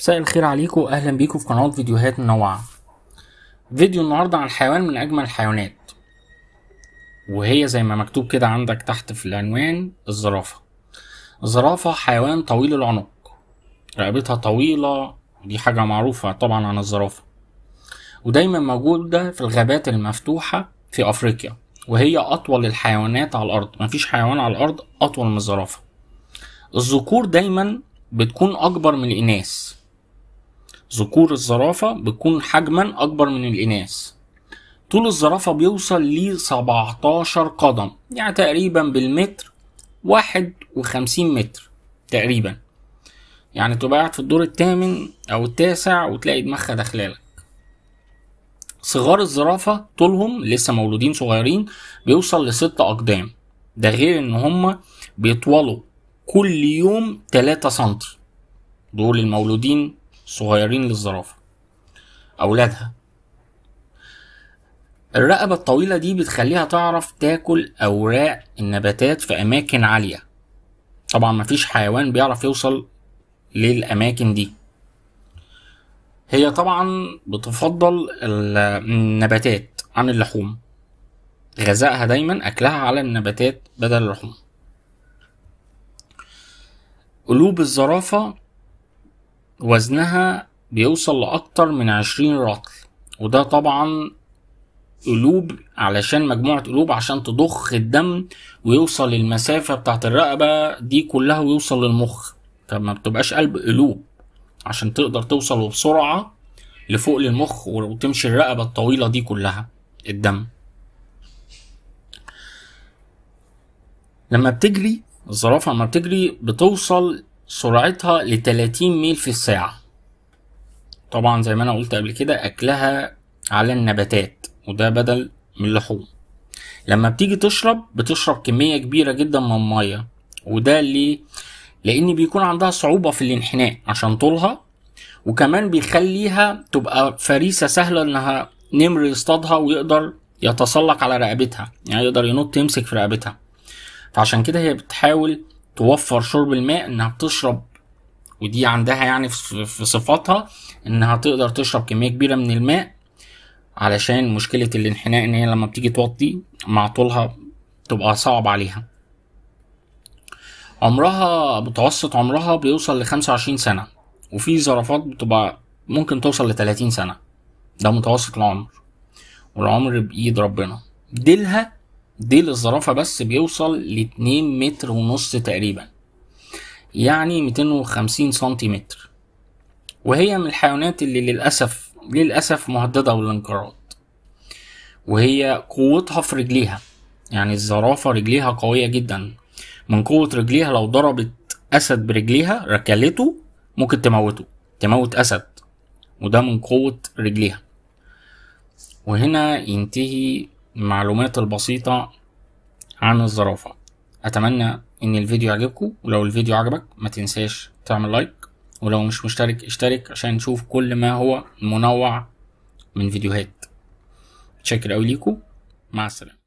مساء الخير عليكم واهلا بيكم في قناه فيديوهات منوعه فيديو النهارده عن حيوان من اجمل الحيوانات وهي زي ما مكتوب كده عندك تحت في العنوان الزرافه الزرافه حيوان طويل العنق رقبتها طويله دي حاجه معروفه طبعا عن الزرافه ودايما موجوده في الغابات المفتوحه في افريقيا وهي اطول الحيوانات على الارض مفيش حيوان على الارض اطول من الزرافه الذكور دايما بتكون اكبر من الاناث ذكور الزرافة بتكون حجما أكبر من الإناث طول الزرافة بيوصل ل 17 قدم يعني تقريبا بالمتر 51 متر تقريبا يعني تبقى قاعد في الدور الثامن أو التاسع وتلاقي دماغها داخلالك صغار الزرافة طولهم لسه مولودين صغيرين بيوصل لست أقدام ده غير إن هما بيطولوا كل يوم 3 سنتر دول المولودين صغيرين للزرافة أولادها الرقبة الطويلة دي بتخليها تعرف تاكل أوراق النباتات في أماكن عالية طبعا مفيش حيوان بيعرف يوصل للأماكن دي هي طبعا بتفضل النباتات عن اللحوم غذائها دايما أكلها على النباتات بدل اللحوم قلوب الزرافة وزنها بيوصل لأكتر من عشرين رطل وده طبعا قلوب علشان مجموعة قلوب عشان تضخ الدم ويوصل المسافة بتاعت الرقبة دي كلها ويوصل للمخ ما بتبقاش قلب قلوب عشان تقدر توصل بسرعة لفوق للمخ وتمشي الرقبة الطويلة دي كلها الدم لما بتجري الزرافة لما بتجري بتوصل سرعتها ل 30 ميل في الساعة طبعا زي ما انا قلت قبل كده اكلها على النباتات وده بدل من اللحوم لما بتيجي تشرب بتشرب كمية كبيرة جدا من المية وده ليه لان بيكون عندها صعوبة في الانحناء عشان طولها وكمان بيخليها تبقى فريسة سهلة انها نمر يصطادها ويقدر يتسلق على رقبتها يعني يقدر ينط يمسك في رقبتها فعشان كده هي بتحاول توفر شرب الماء انها بتشرب ودي عندها يعني في صفاتها انها تقدر تشرب كميه كبيره من الماء علشان مشكله الانحناء ان هي لما بتيجي توطي مع طولها تبقى صعب عليها عمرها متوسط عمرها بيوصل لخمسة وعشرين سنة وفي زرافات بتبقى ممكن توصل لتلاتين سنة ده متوسط العمر والعمر بإيد ربنا ديلها ديل الزرافة بس بيوصل لاتنين متر ونص تقريبا يعني ميتين وخمسين سنتيمتر وهي من الحيوانات اللي للأسف للأسف مهددة بالانقراض وهي قوتها في رجليها يعني الزرافة رجليها قوية جدا من قوة رجليها لو ضربت أسد برجليها ركلته ممكن تموته تموت أسد وده من قوة رجليها وهنا ينتهي المعلومات البسيطة عن الزرافة أتمنى إن الفيديو يعجبكم ولو الفيديو عجبك ما تنساش تعمل لايك ولو مش مشترك اشترك عشان نشوف كل ما هو منوع من فيديوهات شكرا أوي ليكم مع السلامة